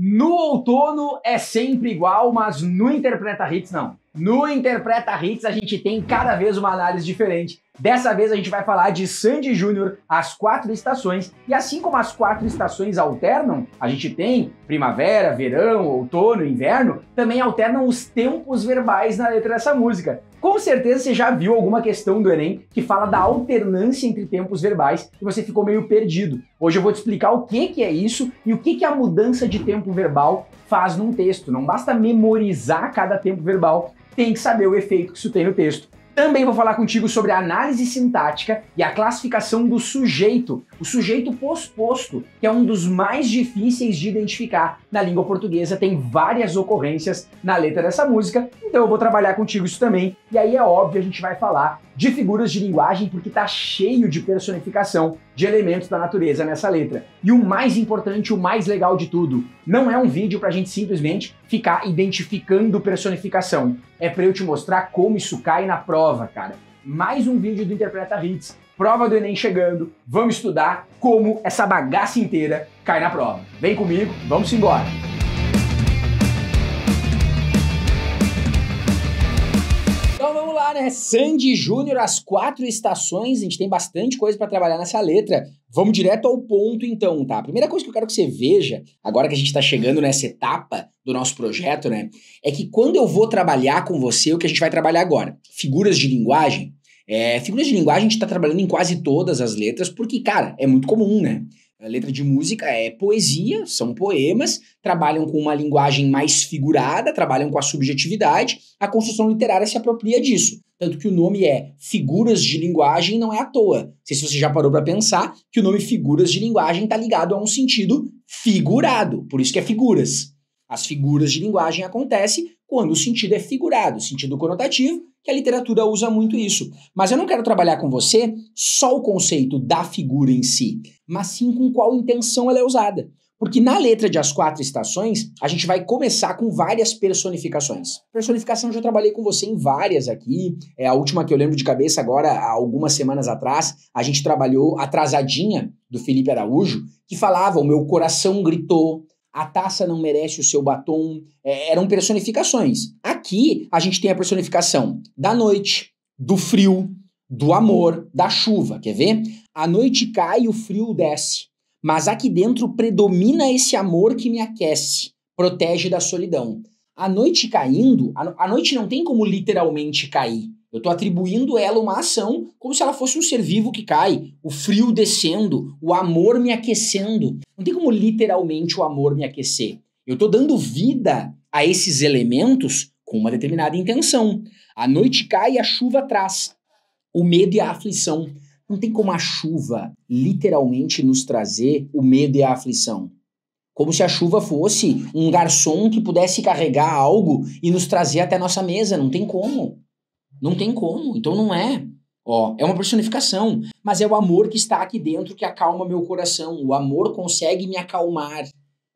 No outono é sempre igual, mas no Interpreta Hits não. No Interpreta Hits a gente tem cada vez uma análise diferente. Dessa vez a gente vai falar de Sandy Júnior, as quatro estações. E assim como as quatro estações alternam, a gente tem primavera, verão, outono, inverno, também alternam os tempos verbais na letra dessa música. Com certeza você já viu alguma questão do Enem que fala da alternância entre tempos verbais e você ficou meio perdido. Hoje eu vou te explicar o que, que é isso e o que, que a mudança de tempo verbal faz num texto. Não basta memorizar cada tempo verbal, tem que saber o efeito que isso tem no texto. Também vou falar contigo sobre a análise sintática e a classificação do sujeito, o sujeito posposto, que é um dos mais difíceis de identificar na língua portuguesa, tem várias ocorrências na letra dessa música, então eu vou trabalhar contigo isso também. E aí é óbvio, a gente vai falar de figuras de linguagem porque tá cheio de personificação de elementos da natureza nessa letra. E o mais importante, o mais legal de tudo, não é um vídeo para a gente simplesmente ficar identificando personificação. É para eu te mostrar como isso cai na prova, cara. Mais um vídeo do Interpreta Hits. Prova do Enem chegando. Vamos estudar como essa bagaça inteira cai na prova. Vem comigo, vamos embora. lá, né? Sandy Júnior, as quatro estações, a gente tem bastante coisa para trabalhar nessa letra. Vamos direto ao ponto então, tá? A primeira coisa que eu quero que você veja, agora que a gente está chegando nessa etapa do nosso projeto, né? É que quando eu vou trabalhar com você, o que a gente vai trabalhar agora? Figuras de linguagem. É, figuras de linguagem a gente está trabalhando em quase todas as letras, porque, cara, é muito comum, né? Letra de música é poesia, são poemas, trabalham com uma linguagem mais figurada, trabalham com a subjetividade. A construção literária se apropria disso. Tanto que o nome é Figuras de Linguagem não é à toa. Não sei se você já parou para pensar que o nome Figuras de Linguagem está ligado a um sentido figurado, por isso que é figuras. As figuras de linguagem acontecem quando o sentido é figurado, sentido conotativo, que a literatura usa muito isso. Mas eu não quero trabalhar com você só o conceito da figura em si, mas sim com qual intenção ela é usada. Porque na letra de As Quatro Estações, a gente vai começar com várias personificações. Personificação eu já trabalhei com você em várias aqui. É a última que eu lembro de cabeça agora, há algumas semanas atrás, a gente trabalhou Atrasadinha, do Felipe Araújo, que falava: O meu coração gritou, a taça não merece o seu batom. É, eram personificações. Aqui a gente tem a personificação da noite, do frio, do amor, da chuva. Quer ver? A noite cai e o frio desce. Mas aqui dentro predomina esse amor que me aquece, protege da solidão. A noite caindo, a, no a noite não tem como literalmente cair. Eu estou atribuindo ela uma ação como se ela fosse um ser vivo que cai, o frio descendo, o amor me aquecendo. Não tem como literalmente o amor me aquecer. Eu estou dando vida a esses elementos com uma determinada intenção. A noite cai e a chuva traz o medo e a aflição. Não tem como a chuva literalmente nos trazer o medo e a aflição. Como se a chuva fosse um garçom que pudesse carregar algo e nos trazer até nossa mesa. Não tem como. Não tem como, então não é. Ó, é uma personificação, mas é o amor que está aqui dentro que acalma meu coração. O amor consegue me acalmar.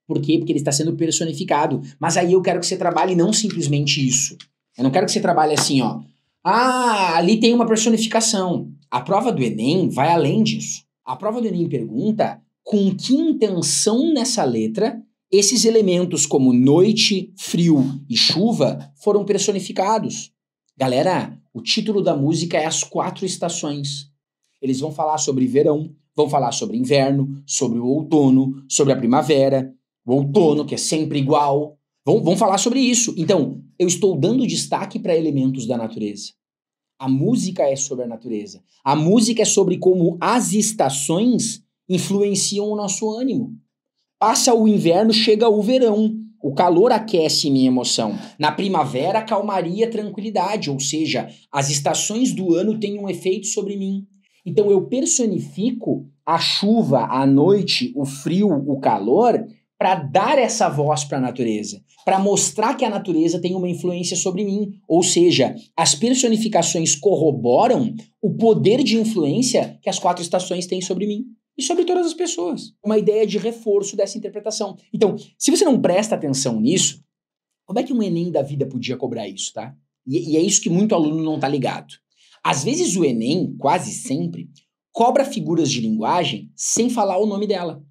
Por quê? Porque ele está sendo personificado. Mas aí eu quero que você trabalhe não simplesmente isso. Eu não quero que você trabalhe assim, ó. Ah, ali tem uma personificação. A prova do Enem vai além disso. A prova do Enem pergunta com que intenção nessa letra esses elementos como noite, frio e chuva foram personificados. Galera, o título da música é As Quatro Estações. Eles vão falar sobre verão, vão falar sobre inverno, sobre o outono, sobre a primavera, o outono, que é sempre igual. Vão, vão falar sobre isso. Então, eu estou dando destaque para elementos da natureza. A música é sobre a natureza. A música é sobre como as estações influenciam o nosso ânimo. Passa o inverno, chega o verão. O calor aquece minha emoção. Na primavera, calmaria, tranquilidade, ou seja, as estações do ano têm um efeito sobre mim. Então eu personifico a chuva, a noite, o frio, o calor, para dar essa voz para a natureza, para mostrar que a natureza tem uma influência sobre mim. Ou seja, as personificações corroboram o poder de influência que as quatro estações têm sobre mim e sobre todas as pessoas. Uma ideia de reforço dessa interpretação. Então, se você não presta atenção nisso, como é que um Enem da vida podia cobrar isso, tá? E, e é isso que muito aluno não tá ligado. Às vezes o Enem, quase sempre, cobra figuras de linguagem sem falar o nome dela.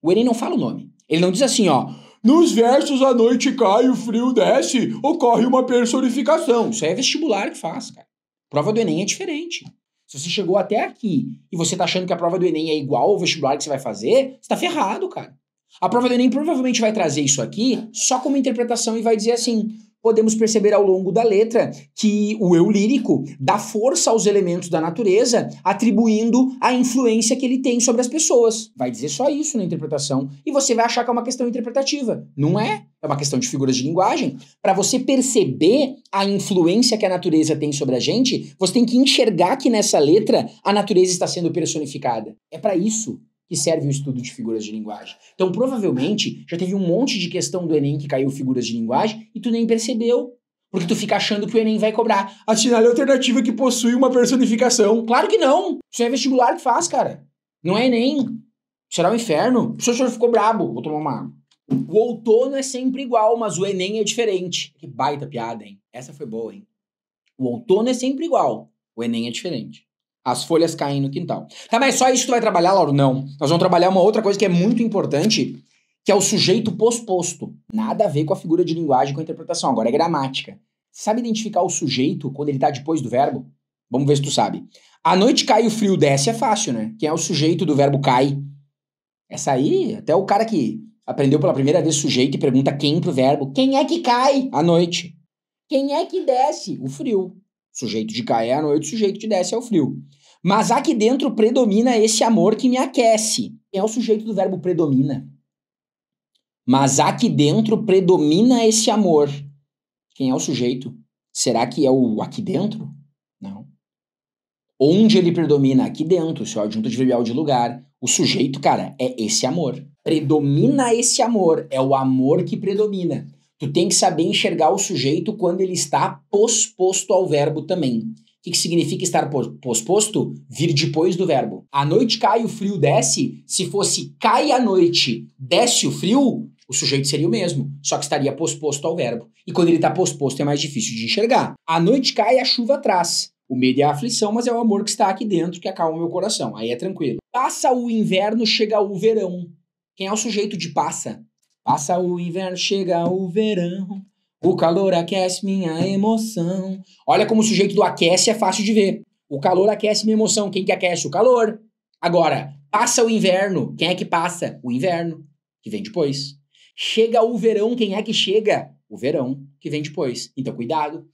O Enem não fala o nome. Ele não diz assim, ó. Nos versos a noite cai, o frio desce, ocorre uma personificação. Isso aí é vestibular que faz, cara. Prova do Enem é diferente. Se você chegou até aqui e você tá achando que a prova do Enem é igual ao vestibular que você vai fazer, você tá ferrado, cara. A prova do Enem provavelmente vai trazer isso aqui só como interpretação e vai dizer assim: podemos perceber ao longo da letra que o eu lírico dá força aos elementos da natureza, atribuindo a influência que ele tem sobre as pessoas. Vai dizer só isso na interpretação e você vai achar que é uma questão interpretativa. Não é? É uma questão de figuras de linguagem. Para você perceber a influência que a natureza tem sobre a gente, você tem que enxergar que nessa letra a natureza está sendo personificada. É para isso que serve o estudo de figuras de linguagem. Então, provavelmente, já teve um monte de questão do Enem que caiu figuras de linguagem e tu nem percebeu. Porque tu fica achando que o Enem vai cobrar. Assinale a alternativa que possui uma personificação. Claro que não! Isso é vestibular que faz, cara. Não é Enem. Será o um inferno. O senhor ficou brabo. Vou tomar uma O outono é sempre igual, mas o Enem é diferente. Que baita piada, hein? Essa foi boa, hein? O outono é sempre igual, o Enem é diferente. As folhas caem no quintal. Tá, mas só isso tu vai trabalhar, Lauro? Não. Nós vamos trabalhar uma outra coisa que é muito importante, que é o sujeito posposto. Nada a ver com a figura de linguagem, com a interpretação. Agora é gramática. sabe identificar o sujeito quando ele tá depois do verbo? Vamos ver se tu sabe. A noite cai, o frio desce é fácil, né? Quem é o sujeito do verbo cai? Essa aí, até o cara que aprendeu pela primeira vez sujeito e pergunta quem pro verbo. Quem é que cai? A noite. Quem é que desce? O frio. Sujeito de cair à noite, sujeito de desce ao frio. Mas aqui dentro predomina esse amor que me aquece. É o sujeito do verbo predomina. Mas aqui dentro predomina esse amor. Quem é o sujeito? Será que é o aqui dentro? Não. Onde ele predomina? Aqui dentro, Se eu é adjunto adverbial de lugar. O sujeito, cara, é esse amor. Predomina esse amor, é o amor que predomina. Tu tem que saber enxergar o sujeito quando ele está posposto ao verbo também. O que, que significa estar posposto? Vir depois do verbo. A noite cai, o frio desce. Se fosse cai a noite, desce o frio, o sujeito seria o mesmo, só que estaria posposto ao verbo. E quando ele está posposto é mais difícil de enxergar. A noite cai, a chuva atrás. O medo é a aflição, mas é o amor que está aqui dentro que acalma meu coração. Aí é tranquilo. Passa o inverno, chega o verão. Quem é o sujeito de passa? Passa o inverno, chega o verão. O calor aquece minha emoção. Olha como o sujeito do aquece é fácil de ver. O calor aquece minha emoção. Quem que aquece? O calor. Agora, passa o inverno. Quem é que passa? O inverno, que vem depois. Chega o verão. Quem é que chega? O verão, que vem depois. Então, cuidado.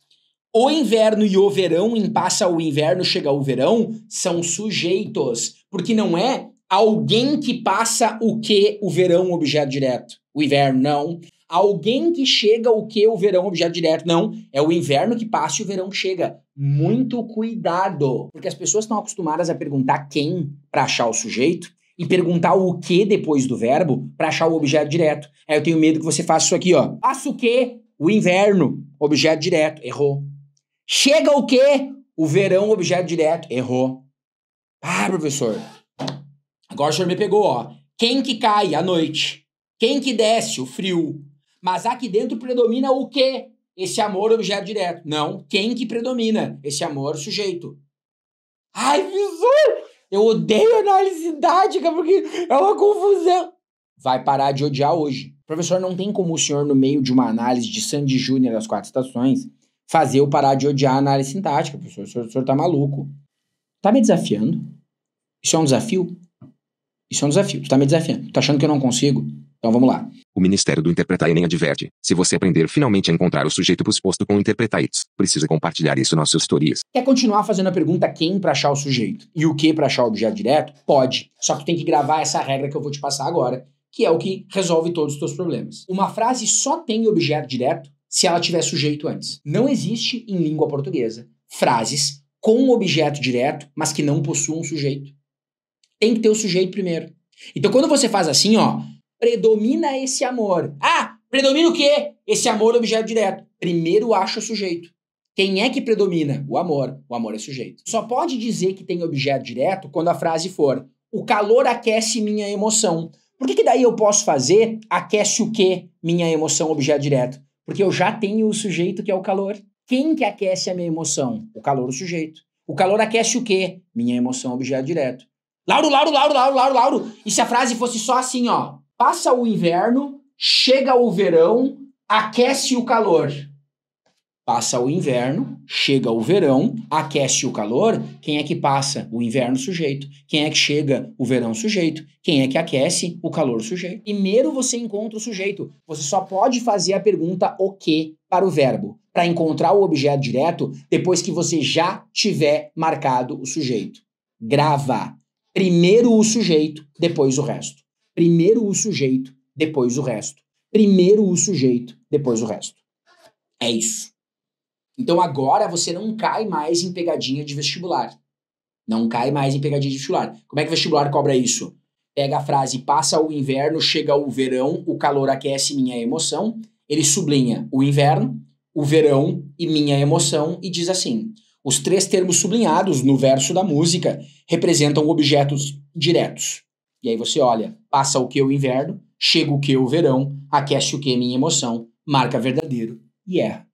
O inverno e o verão, em passa o inverno, chega o verão, são sujeitos. Porque não é alguém que passa o que o verão, objeto direto o inverno, não. Alguém que chega o que o verão objeto direto, não. É o inverno que passa e o verão chega. Muito cuidado, porque as pessoas estão acostumadas a perguntar quem para achar o sujeito e perguntar o que depois do verbo para achar o objeto direto. Aí eu tenho medo que você faça isso aqui, ó. Passa o que? O inverno, objeto direto, errou. Chega o que? O verão, objeto direto, errou. Ah, professor. Agora o senhor me pegou, ó. Quem que cai à noite? Quem que desce? O frio. Mas aqui dentro predomina o quê? Esse amor objeto direto. Não, quem que predomina? Esse amor sujeito. Ai, visor! Eu odeio análise didática porque é uma confusão. Vai parar de odiar hoje. Professor, não tem como o senhor, no meio de uma análise de Sandy Júnior das quatro estações, fazer eu parar de odiar a análise sintática, professor. O senhor, o senhor tá maluco. Tá me desafiando? Isso é um desafio? Isso é um desafio. Tu tá me desafiando. Tá achando que eu não consigo? Então vamos lá. O Ministério do Interpretar Enem adverte: se você aprender finalmente a encontrar o sujeito posposto com Interpretar It's, precisa compartilhar isso nas suas teorias. Quer continuar fazendo a pergunta quem para achar o sujeito e o que para achar o objeto direto? Pode. Só que tem que gravar essa regra que eu vou te passar agora, que é o que resolve todos os teus problemas. Uma frase só tem objeto direto se ela tiver sujeito antes. Não existe em língua portuguesa frases com objeto direto, mas que não possuam sujeito. Tem que ter o sujeito primeiro. Então quando você faz assim, ó, predomina esse amor. Ah, predomina o quê? Esse amor objeto direto. Primeiro acha o sujeito. Quem é que predomina? O amor. O amor é sujeito. Só pode dizer que tem objeto direto quando a frase for: o calor aquece minha emoção. Por que, que daí eu posso fazer aquece o quê? Minha emoção, objeto direto. Porque eu já tenho o sujeito que é o calor. Quem que aquece a minha emoção? O calor, o sujeito. O calor aquece o quê? Minha emoção, objeto direto. Lauro, Lauro, Lauro, Lauro, Lauro, Lauro. E se a frase fosse só assim, ó? passa o inverno, chega o verão, aquece o calor. Passa o inverno, chega o verão, aquece o calor. Quem é que passa? O inverno sujeito. Quem é que chega? O verão sujeito. Quem é que aquece? O calor sujeito. Primeiro você encontra o sujeito. Você só pode fazer a pergunta o que para o verbo, para encontrar o objeto direto depois que você já tiver marcado o sujeito. Grava. Primeiro o sujeito, depois o resto. Primeiro o sujeito, depois o resto. Primeiro o sujeito, depois o resto. É isso. Então agora você não cai mais em pegadinha de vestibular. Não cai mais em pegadinha de vestibular. Como é que o vestibular cobra isso? Pega a frase passa o inverno, chega o verão, o calor aquece minha emoção. Ele sublinha o inverno, o verão e minha emoção e diz assim: os três termos sublinhados no verso da música representam objetos diretos. E aí você olha, passa o que o inverno, chega o que o verão, aquece o que minha emoção, marca verdadeiro e erra.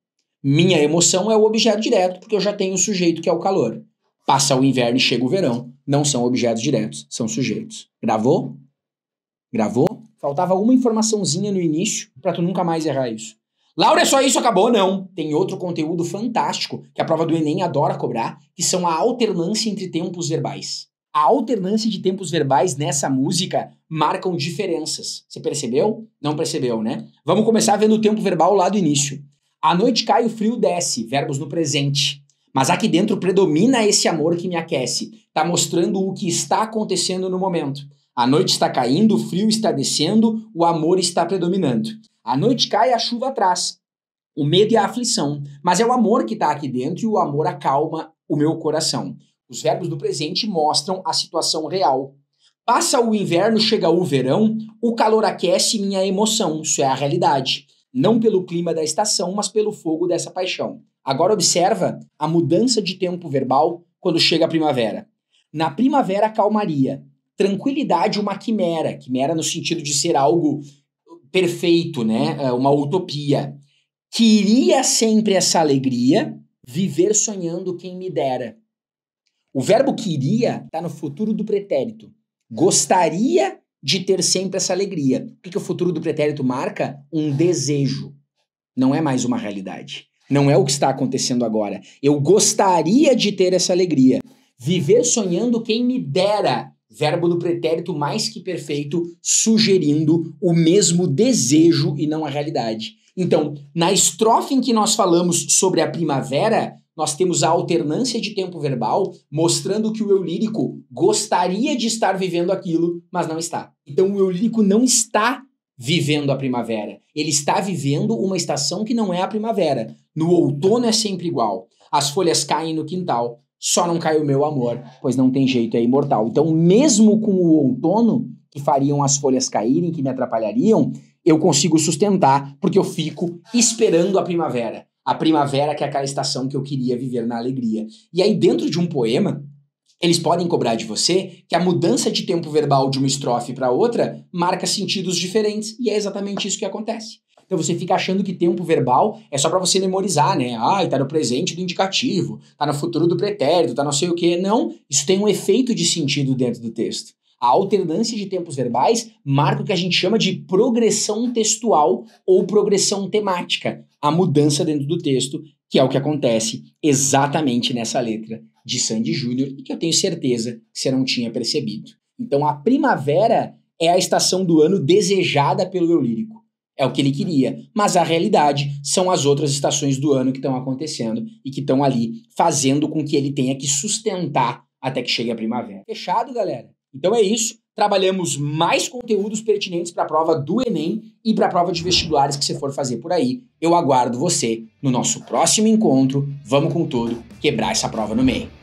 Minha emoção é o objeto direto, porque eu já tenho o sujeito que é o calor. Passa o inverno e chega o verão. Não são objetos diretos, são sujeitos. Gravou? Gravou? Faltava uma informaçãozinha no início para tu nunca mais errar isso. Laura, é só isso, acabou? Não. Tem outro conteúdo fantástico que a prova do Enem adora cobrar, que são a alternância entre tempos verbais a alternância de tempos verbais nessa música marcam diferenças. Você percebeu? Não percebeu, né? Vamos começar vendo o tempo verbal lá do início. A noite cai, o frio desce, verbos no presente. Mas aqui dentro predomina esse amor que me aquece. Tá mostrando o que está acontecendo no momento. A noite está caindo, o frio está descendo, o amor está predominando. A noite cai, a chuva atrás. O medo e a aflição. Mas é o amor que está aqui dentro e o amor acalma o meu coração. Os verbos do presente mostram a situação real. Passa o inverno, chega o verão, o calor aquece minha emoção, isso é a realidade. Não pelo clima da estação, mas pelo fogo dessa paixão. Agora observa a mudança de tempo verbal quando chega a primavera. Na primavera, calmaria. Tranquilidade, uma quimera. Quimera no sentido de ser algo perfeito, né? É uma utopia. Queria sempre essa alegria, viver sonhando quem me dera. O verbo queria está no futuro do pretérito. Gostaria de ter sempre essa alegria. O que, que o futuro do pretérito marca? Um desejo. Não é mais uma realidade. Não é o que está acontecendo agora. Eu gostaria de ter essa alegria. Viver sonhando quem me dera. Verbo do pretérito mais que perfeito, sugerindo o mesmo desejo e não a realidade. Então, na estrofe em que nós falamos sobre a primavera, nós temos a alternância de tempo verbal mostrando que o eu lírico gostaria de estar vivendo aquilo, mas não está. Então o eu lírico não está vivendo a primavera. Ele está vivendo uma estação que não é a primavera. No outono é sempre igual. As folhas caem no quintal, só não cai o meu amor, pois não tem jeito, é imortal. Então, mesmo com o outono, que fariam as folhas caírem, que me atrapalhariam, eu consigo sustentar, porque eu fico esperando a primavera. A primavera, que é aquela estação que eu queria viver na alegria. E aí, dentro de um poema, eles podem cobrar de você que a mudança de tempo verbal de uma estrofe para outra marca sentidos diferentes, e é exatamente isso que acontece. Então você fica achando que tempo verbal é só para você memorizar, né? Ah, tá no presente do indicativo, tá no futuro do pretérito, tá não sei o quê. Não, isso tem um efeito de sentido dentro do texto. A alternância de tempos verbais marca o que a gente chama de progressão textual ou progressão temática a mudança dentro do texto, que é o que acontece exatamente nessa letra de Sandy Júnior e que eu tenho certeza que você não tinha percebido. Então a primavera é a estação do ano desejada pelo eu lírico. É o que ele queria, mas a realidade são as outras estações do ano que estão acontecendo e que estão ali fazendo com que ele tenha que sustentar até que chegue a primavera. Fechado, galera? Então é isso trabalhamos mais conteúdos pertinentes para a prova do Enem e para a prova de vestibulares que você for fazer por aí. Eu aguardo você no nosso próximo encontro. Vamos com tudo quebrar essa prova no meio.